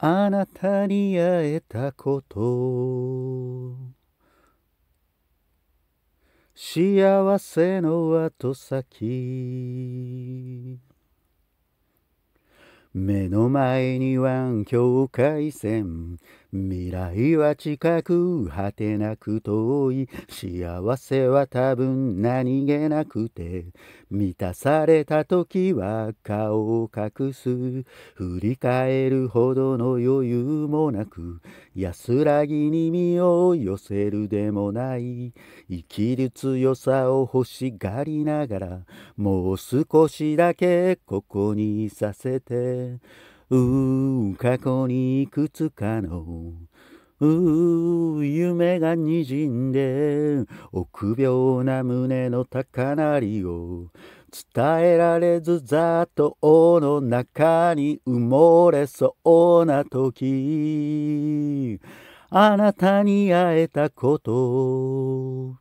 あなたに会えたこと幸せの後先目の前には境界線未来は近く果てなく遠い幸せは多分何気なくて満たされた時は顔を隠す振り返るほどの余裕もなく安らぎに身を寄せるでもない生きる強さを欲しがりながらもう少しだけここにいさせてう過去にいくつかのう夢がにじんで臆病な胸の高鳴りを伝えられずざっと王の中に埋もれそうな時あなたに会えたこと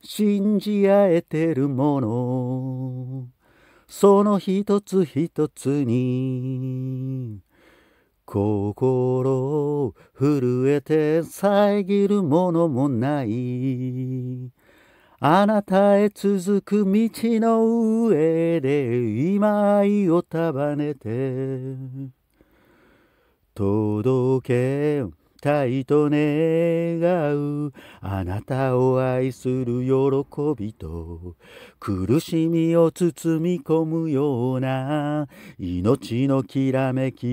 信じ合えてるものその一つ一つに心震えて遮るものもないあなたへ続く道の上で今愛を束ねて届けたいと願うあなたを愛する喜びと苦しみを包み込むような命のきらめき